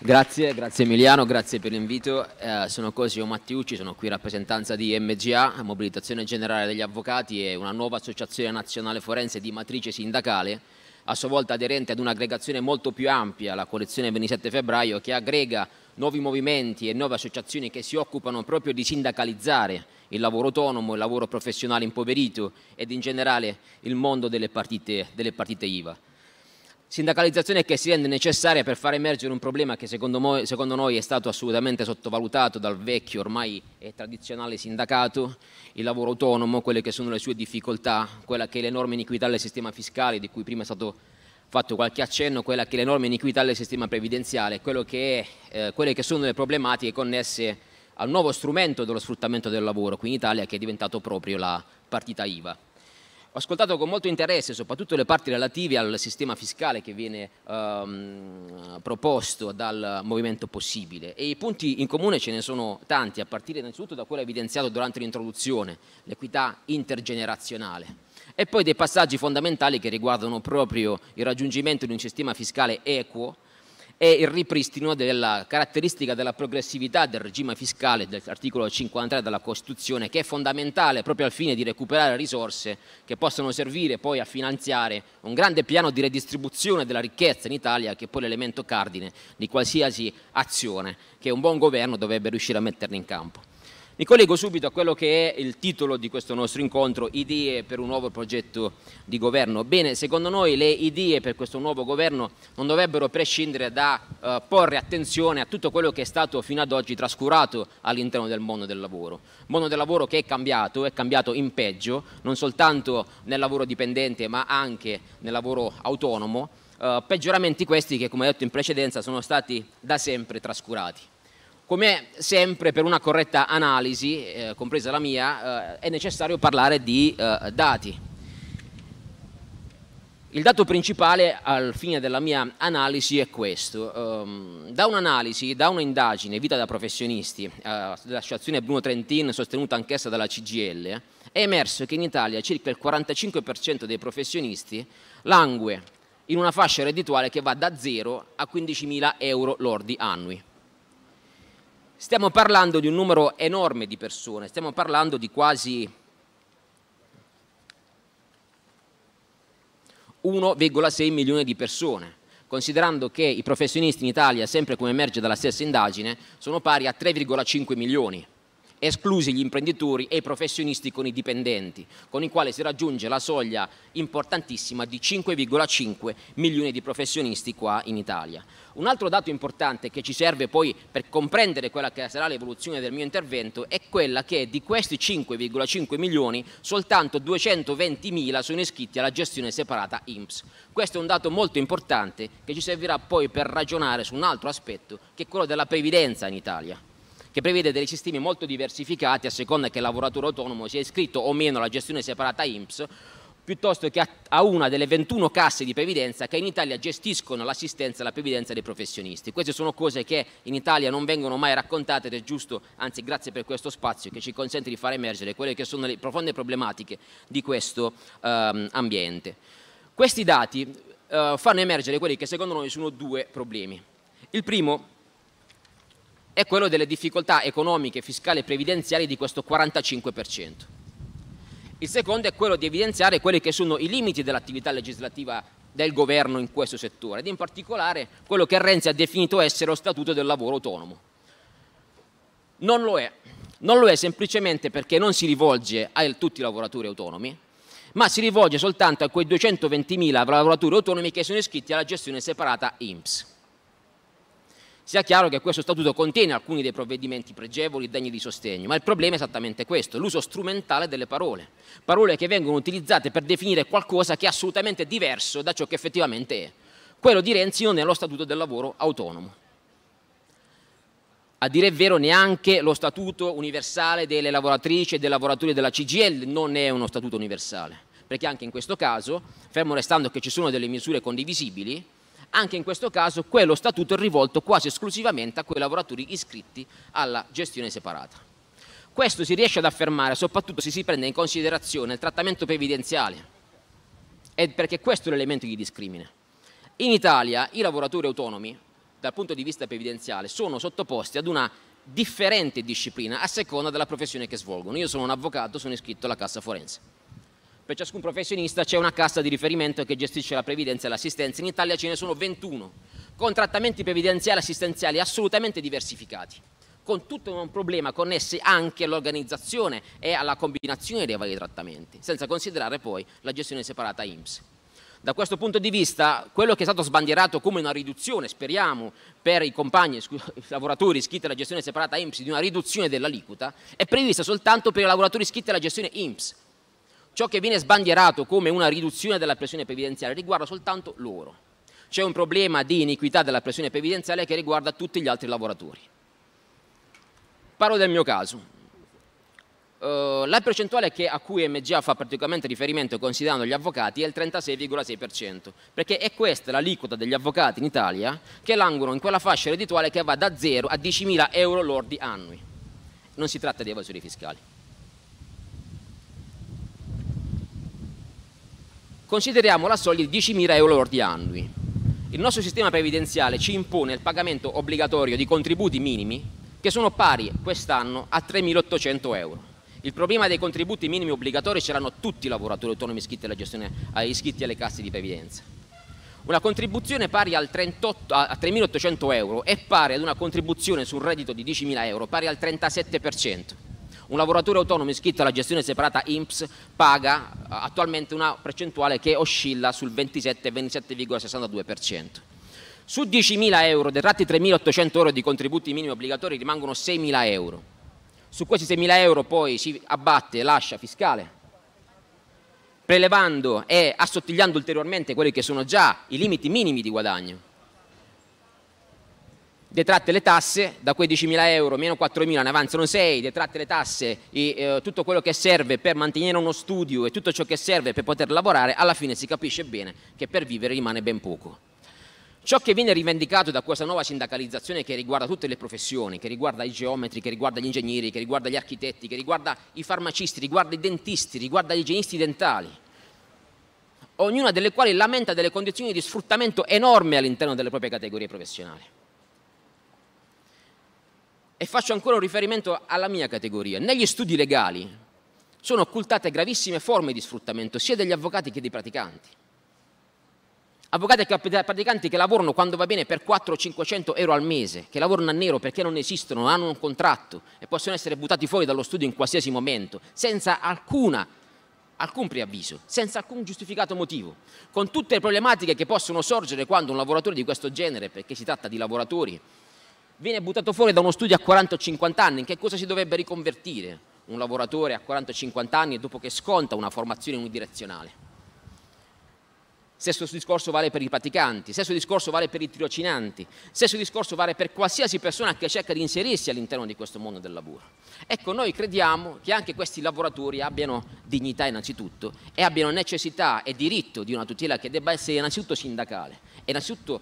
Grazie, grazie Emiliano, grazie per l'invito. Eh, sono Cosio Mattiucci, sono qui in rappresentanza di MGA, Mobilitazione Generale degli Avvocati e una nuova associazione nazionale forense di matrice sindacale, a sua volta aderente ad un'aggregazione molto più ampia, la collezione 27 febbraio, che aggrega nuovi movimenti e nuove associazioni che si occupano proprio di sindacalizzare il lavoro autonomo, il lavoro professionale impoverito ed in generale il mondo delle partite, delle partite IVA. Sindacalizzazione che si rende necessaria per far emergere un problema che secondo noi, secondo noi è stato assolutamente sottovalutato dal vecchio, ormai tradizionale sindacato, il lavoro autonomo, quelle che sono le sue difficoltà, quella che è l'enorme iniquità del sistema fiscale di cui prima è stato fatto qualche accenno, quella che è l'enorme iniquità del sistema previdenziale, che è, eh, quelle che sono le problematiche connesse al nuovo strumento dello sfruttamento del lavoro qui in Italia che è diventato proprio la partita IVA ho ascoltato con molto interesse soprattutto le parti relative al sistema fiscale che viene ehm, proposto dal Movimento Possibile e i punti in comune ce ne sono tanti, a partire innanzitutto da quello evidenziato durante l'introduzione, l'equità intergenerazionale e poi dei passaggi fondamentali che riguardano proprio il raggiungimento di un sistema fiscale equo e il ripristino della caratteristica della progressività del regime fiscale dell'articolo 53 della Costituzione che è fondamentale proprio al fine di recuperare risorse che possono servire poi a finanziare un grande piano di redistribuzione della ricchezza in Italia che è poi l'elemento cardine di qualsiasi azione che un buon governo dovrebbe riuscire a metterne in campo. Mi collego subito a quello che è il titolo di questo nostro incontro, idee per un nuovo progetto di governo. Bene, secondo noi le idee per questo nuovo governo non dovrebbero prescindere da eh, porre attenzione a tutto quello che è stato fino ad oggi trascurato all'interno del mondo del lavoro. mondo del lavoro che è cambiato, è cambiato in peggio, non soltanto nel lavoro dipendente ma anche nel lavoro autonomo, eh, peggioramenti questi che come detto in precedenza sono stati da sempre trascurati. Come sempre per una corretta analisi, eh, compresa la mia, eh, è necessario parlare di eh, dati. Il dato principale al fine della mia analisi è questo. Um, da un'analisi, da un'indagine vita da professionisti eh, dell'associazione Bruno Trentin, sostenuta anch'essa dalla CGL, è emerso che in Italia circa il 45% dei professionisti langue in una fascia reddituale che va da 0 a 15.000 euro lordi annui. Stiamo parlando di un numero enorme di persone, stiamo parlando di quasi 1,6 milioni di persone, considerando che i professionisti in Italia, sempre come emerge dalla stessa indagine, sono pari a 3,5 milioni esclusi gli imprenditori e i professionisti con i dipendenti, con i quali si raggiunge la soglia importantissima di 5,5 milioni di professionisti qua in Italia. Un altro dato importante che ci serve poi per comprendere quella che sarà l'evoluzione del mio intervento è quella che di questi 5,5 milioni soltanto 220 mila sono iscritti alla gestione separata IMSS. Questo è un dato molto importante che ci servirà poi per ragionare su un altro aspetto che è quello della previdenza in Italia che prevede dei sistemi molto diversificati a seconda che il lavoratore autonomo sia iscritto o meno alla gestione separata IMSS, piuttosto che a una delle 21 casse di previdenza che in Italia gestiscono l'assistenza e la previdenza dei professionisti. Queste sono cose che in Italia non vengono mai raccontate ed è giusto, anzi grazie per questo spazio che ci consente di far emergere quelle che sono le profonde problematiche di questo ehm, ambiente. Questi dati eh, fanno emergere quelli che secondo noi sono due problemi. Il primo è è quello delle difficoltà economiche, fiscali e previdenziali di questo 45%. Il secondo è quello di evidenziare quelli che sono i limiti dell'attività legislativa del governo in questo settore ed in particolare quello che Renzi ha definito essere lo statuto del lavoro autonomo. Non lo è, non lo è semplicemente perché non si rivolge a tutti i lavoratori autonomi, ma si rivolge soltanto a quei 220.000 lavoratori autonomi che sono iscritti alla gestione separata IMSS. Sia chiaro che questo statuto contiene alcuni dei provvedimenti pregevoli e degni di sostegno, ma il problema è esattamente questo, l'uso strumentale delle parole, parole che vengono utilizzate per definire qualcosa che è assolutamente diverso da ciò che effettivamente è. Quello di Renzi non è lo statuto del lavoro autonomo. A dire il vero neanche lo statuto universale delle lavoratrici e dei lavoratori della CGL non è uno statuto universale, perché anche in questo caso, fermo restando che ci sono delle misure condivisibili, anche in questo caso quello statuto è rivolto quasi esclusivamente a quei lavoratori iscritti alla gestione separata. Questo si riesce ad affermare soprattutto se si prende in considerazione il trattamento previdenziale, ed perché questo è l'elemento di discrimine. In Italia i lavoratori autonomi, dal punto di vista previdenziale, sono sottoposti ad una differente disciplina a seconda della professione che svolgono. Io sono un avvocato, sono iscritto alla Cassa Forense. Per ciascun professionista c'è una cassa di riferimento che gestisce la previdenza e l'assistenza. In Italia ce ne sono 21, con trattamenti previdenziali e assistenziali assolutamente diversificati, con tutto un problema connesso anche all'organizzazione e alla combinazione dei vari trattamenti, senza considerare poi la gestione separata IMSS. Da questo punto di vista, quello che è stato sbandierato come una riduzione, speriamo, per i compagni i lavoratori iscritti alla gestione separata IMSS di una riduzione dell'aliquota, è prevista soltanto per i lavoratori iscritti alla gestione IMSS, Ciò che viene sbandierato come una riduzione della pressione previdenziale riguarda soltanto loro. C'è un problema di iniquità della pressione previdenziale che riguarda tutti gli altri lavoratori. Parlo del mio caso. Uh, la percentuale che, a cui MGA fa praticamente riferimento considerando gli avvocati è il 36,6%, perché è questa l'aliquota degli avvocati in Italia che languono in quella fascia reddituale che va da 0 a 10.000 euro lordi annui. Non si tratta di evasori fiscali. consideriamo la soglia di 10.000 euro lordi annui. Il nostro sistema previdenziale ci impone il pagamento obbligatorio di contributi minimi che sono pari quest'anno a 3.800 euro. Il problema dei contributi minimi obbligatori ce l'hanno tutti i lavoratori autonomi iscritti, gestione, eh, iscritti alle casse di previdenza. Una contribuzione pari 38, a 3.800 euro è pari ad una contribuzione sul reddito di 10.000 euro pari al 37%. Un lavoratore autonomo iscritto alla gestione separata INPS paga eh, attualmente una percentuale che oscilla sul 27-27,62%. Su 10.000 euro, derratti 3.800 euro di contributi minimi obbligatori, rimangono 6.000 euro. Su questi 6.000 euro poi si abbatte l'ascia fiscale, prelevando e assottigliando ulteriormente quelli che sono già i limiti minimi di guadagno detratte le tasse, da quei 10.000 euro meno 4.000 ne avanzano 6, detratte le tasse, e, eh, tutto quello che serve per mantenere uno studio e tutto ciò che serve per poter lavorare, alla fine si capisce bene che per vivere rimane ben poco. Ciò che viene rivendicato da questa nuova sindacalizzazione che riguarda tutte le professioni, che riguarda i geometri, che riguarda gli ingegneri, che riguarda gli architetti, che riguarda i farmacisti, riguarda i dentisti, riguarda gli igienisti dentali, ognuna delle quali lamenta delle condizioni di sfruttamento enorme all'interno delle proprie categorie professionali e faccio ancora un riferimento alla mia categoria, negli studi legali sono occultate gravissime forme di sfruttamento sia degli avvocati che dei praticanti. Avvocati e praticanti che lavorano quando va bene per 400-500 euro al mese, che lavorano a nero perché non esistono, non hanno un contratto e possono essere buttati fuori dallo studio in qualsiasi momento, senza alcuna, alcun preavviso, senza alcun giustificato motivo, con tutte le problematiche che possono sorgere quando un lavoratore di questo genere, perché si tratta di lavoratori, viene buttato fuori da uno studio a 40 o 50 anni, in che cosa si dovrebbe riconvertire un lavoratore a 40 o 50 anni dopo che sconta una formazione unidirezionale? Stesso discorso vale per i praticanti, stesso discorso vale per i tirocinanti, stesso discorso vale per qualsiasi persona che cerca di inserirsi all'interno di questo mondo del lavoro. Ecco, noi crediamo che anche questi lavoratori abbiano dignità innanzitutto e abbiano necessità e diritto di una tutela che debba essere innanzitutto sindacale, innanzitutto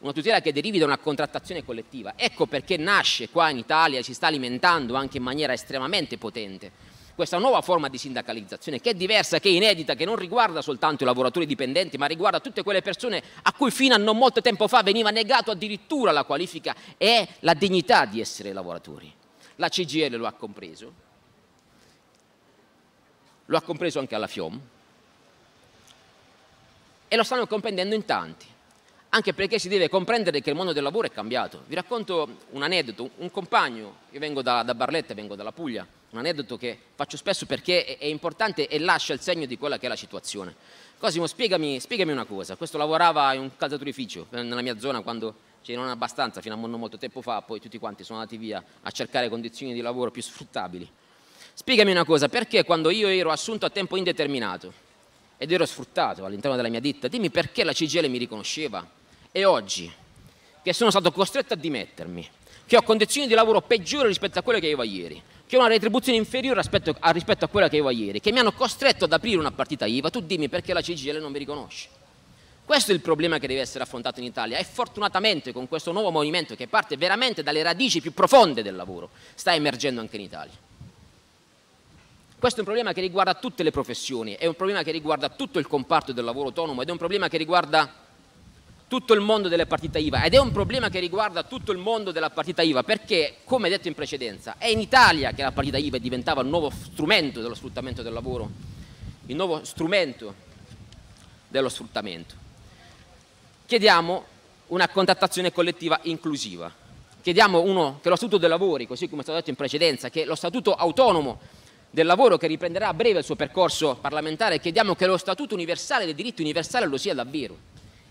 una tutela che derivi da una contrattazione collettiva. Ecco perché nasce qua in Italia e si sta alimentando anche in maniera estremamente potente questa nuova forma di sindacalizzazione che è diversa, che è inedita, che non riguarda soltanto i lavoratori dipendenti, ma riguarda tutte quelle persone a cui fino a non molto tempo fa veniva negato addirittura la qualifica e la dignità di essere lavoratori. La CGL lo ha compreso, lo ha compreso anche alla FIOM e lo stanno comprendendo in tanti anche perché si deve comprendere che il mondo del lavoro è cambiato. Vi racconto un aneddoto, un compagno, io vengo da, da Barletta, vengo dalla Puglia, un aneddoto che faccio spesso perché è, è, importante e lascia il segno di quella che è la situazione. Cosimo, spiegami, spiegami una cosa, questo lavorava in un calzaturificio eh, nella mia zona quando c'erano abbastanza fino a non molto tempo fa, poi tutti quanti sono andati via a cercare condizioni di lavoro più sfruttabili. Spiegami una cosa, perché quando io ero assunto a tempo indeterminato ed ero sfruttato all'interno della mia ditta, dimmi perché la CGL mi riconosceva, e oggi che sono stato costretto a dimettermi, che ho condizioni di lavoro peggiori rispetto a quelle che avevo ieri, che ho una retribuzione inferiore rispetto a, rispetto a quella che avevo ieri, che mi hanno costretto ad aprire una partita IVA, tu dimmi perché la CGL non mi riconosce. Questo è il problema che deve essere affrontato in Italia e fortunatamente con questo nuovo movimento che parte veramente dalle radici più profonde del lavoro sta emergendo anche in Italia. Questo è un problema che riguarda tutte le professioni, è un problema che riguarda tutto il comparto del lavoro autonomo ed è un problema che riguarda tutto il mondo delle partite IVA ed è un problema che riguarda tutto il mondo della partita IVA perché, come detto in precedenza, è in Italia che la partita IVA diventava il nuovo strumento dello sfruttamento del lavoro, il nuovo strumento dello sfruttamento. Chiediamo una contrattazione collettiva inclusiva, chiediamo uno, che lo Statuto dei lavori, così come è stato detto in precedenza, che lo Statuto autonomo del lavoro che riprenderà a breve il suo percorso parlamentare, chiediamo che lo Statuto universale dei diritti universali lo sia davvero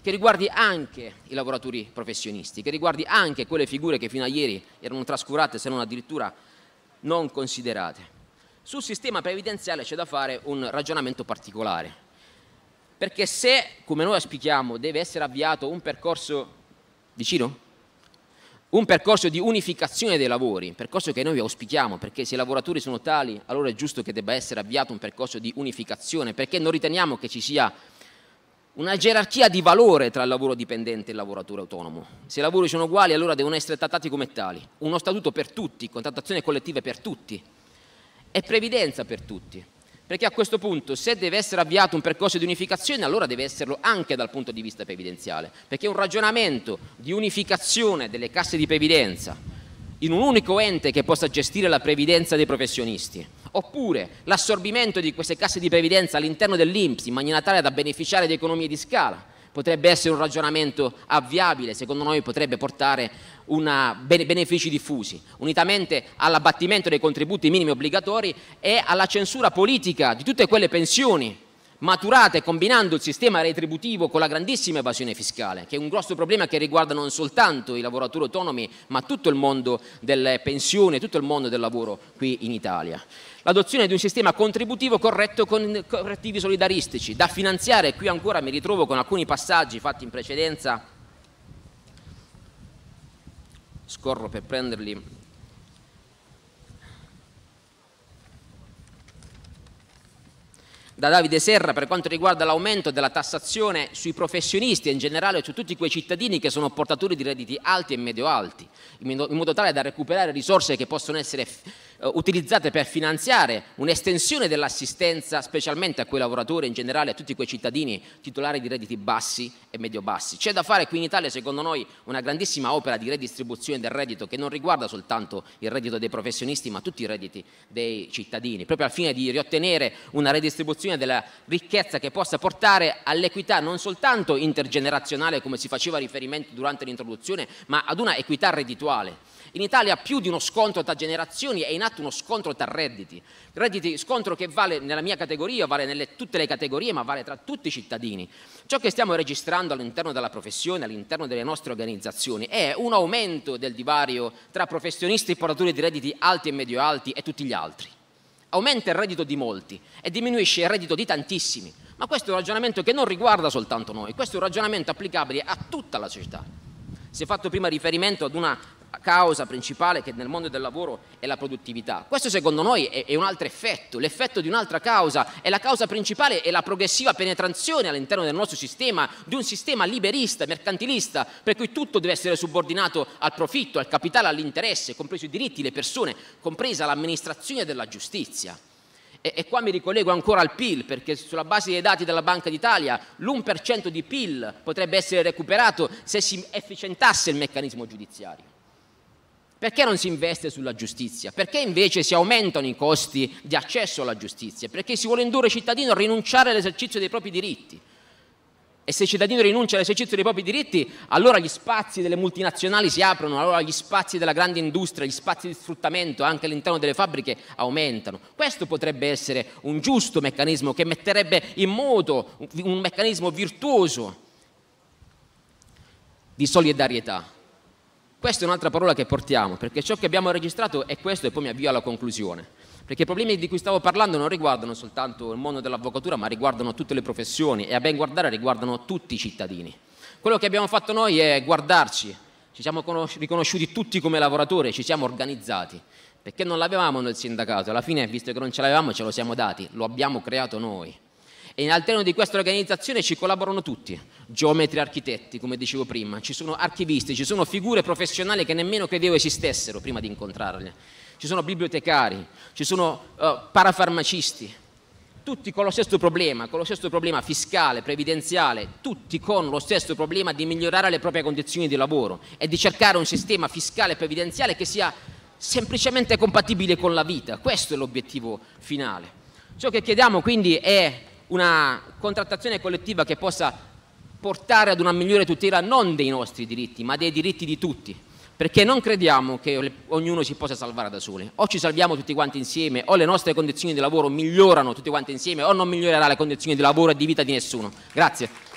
e che riguardi anche i lavoratori professionisti, che riguardi anche quelle figure che fino a ieri erano trascurate se non addirittura non considerate. Sul sistema previdenziale c'è da fare un ragionamento particolare, perché se, come noi auspichiamo, deve essere avviato un percorso vicino, un percorso di unificazione dei lavori, percorso che noi auspichiamo, perché se i lavoratori sono tali, allora è giusto che debba essere avviato un percorso di unificazione, perché non riteniamo che ci sia una gerarchia di valore tra il lavoro dipendente e il lavoratore autonomo. Se i lavori sono uguali allora devono essere trattati come tali. Uno statuto per tutti, contrattazione collettiva per tutti e previdenza per tutti. Perché a questo punto se deve essere avviato un percorso di unificazione allora deve esserlo anche dal punto di vista previdenziale. Perché un ragionamento di unificazione delle casse di previdenza in un unico ente che possa gestire la previdenza dei professionisti Oppure l'assorbimento di queste casse di previdenza all'interno dell'INPS in maniera tale da beneficiare di economie di scala potrebbe essere un ragionamento avviabile, secondo noi potrebbe portare a benefici diffusi, unitamente all'abbattimento dei contributi minimi obbligatori e alla censura politica di tutte quelle pensioni maturate combinando il sistema retributivo con la grandissima evasione fiscale, che è un grosso problema che riguarda non soltanto i lavoratori autonomi, ma tutto il mondo delle pensioni, tutto il mondo del lavoro qui in Italia. L'adozione di un sistema contributivo corretto con correttivi solidaristici, da finanziare, qui ancora mi ritrovo con alcuni passaggi fatti in precedenza, scorro per prenderli da Davide Serra per quanto riguarda l'aumento della tassazione sui professionisti e in generale su tutti quei cittadini che sono portatori di redditi alti e medio alti, in modo tale da recuperare risorse che possono essere eh, utilizzate per finanziare un'estensione dell'assistenza specialmente a quei lavoratori in generale a tutti quei cittadini titolari di redditi bassi e medio-bassi. C'è da fare qui in Italia secondo noi una grandissima opera di redistribuzione del reddito che non riguarda soltanto il reddito dei professionisti ma tutti i redditi dei cittadini, proprio al fine di riottenere una redistribuzione della ricchezza che possa portare all'equità non soltanto intergenerazionale come si faceva riferimento durante l'introduzione ma ad una equità reddituale in Italia più di uno scontro tra generazioni è in atto uno scontro tra redditi. Redditi, scontro che vale nella mia categoria, vale nelle tutte le categorie, ma vale tra tutti i cittadini. Ciò che stiamo registrando all'interno della professione, all'interno delle nostre organizzazioni, è un aumento del divario tra professionisti e portatori di redditi alti e medio alti e tutti gli altri. Aumenta il reddito di molti e diminuisce il reddito di tantissimi. Ma questo è un ragionamento che non riguarda soltanto noi, questo è un ragionamento applicabile a tutta la società. Si è fatto prima riferimento ad una causa principale che nel mondo del lavoro è la produttività. Questo secondo noi è, è un altro effetto, l'effetto di un'altra causa e la causa principale è la progressiva penetrazione all'interno del nostro sistema, di un sistema liberista, mercantilista, per cui tutto deve essere subordinato al profitto, al capitale, all'interesse, compreso i diritti, le persone, compresa l'amministrazione della giustizia. E, e, qua mi ricollego ancora al PIL, perché sulla base dei dati della Banca d'Italia l'1% di PIL potrebbe essere recuperato se si efficientasse il meccanismo giudiziario. Perché non si investe sulla giustizia? Perché invece si aumentano i costi di accesso alla giustizia? Perché si vuole indurre il cittadino a rinunciare all'esercizio dei propri diritti. E se il cittadino rinuncia all'esercizio dei propri diritti, allora gli spazi delle multinazionali si aprono, allora gli spazi della grande industria, gli spazi di sfruttamento anche all'interno delle fabbriche aumentano. Questo potrebbe essere un giusto meccanismo che metterebbe in moto un meccanismo virtuoso di solidarietà questa è un'altra parola che portiamo, perché ciò che abbiamo registrato è questo e poi mi avvio alla conclusione. Perché i problemi di cui stavo parlando non riguardano soltanto il mondo dell'avvocatura, ma riguardano tutte le professioni e a ben guardare riguardano tutti i cittadini. Quello che abbiamo fatto noi è guardarci, ci siamo riconosciuti tutti come lavoratori, ci siamo organizzati, perché non l'avevamo nel sindacato, alla fine visto che non ce l'avevamo ce lo siamo dati, lo abbiamo creato noi. E all'interno di questa organizzazione ci collaborano tutti, geometri, e architetti, come dicevo prima, ci sono archivisti, ci sono figure professionali che nemmeno credevo esistessero prima di incontrarle, ci sono bibliotecari, ci sono uh, parafarmacisti, tutti con lo stesso problema, con lo stesso problema fiscale, previdenziale, tutti con lo stesso problema di migliorare le proprie condizioni di lavoro e di cercare un sistema fiscale e previdenziale che sia semplicemente compatibile con la vita. Questo è l'obiettivo finale. Ciò che chiediamo quindi è una contrattazione collettiva che possa portare ad una migliore tutela non dei nostri diritti, ma dei diritti di tutti, perché non crediamo che ognuno si possa salvare da soli. O ci salviamo tutti quanti insieme, o le nostre condizioni di lavoro migliorano tutti quanti insieme, o non migliorerà le condizioni di lavoro e di vita di nessuno. Grazie.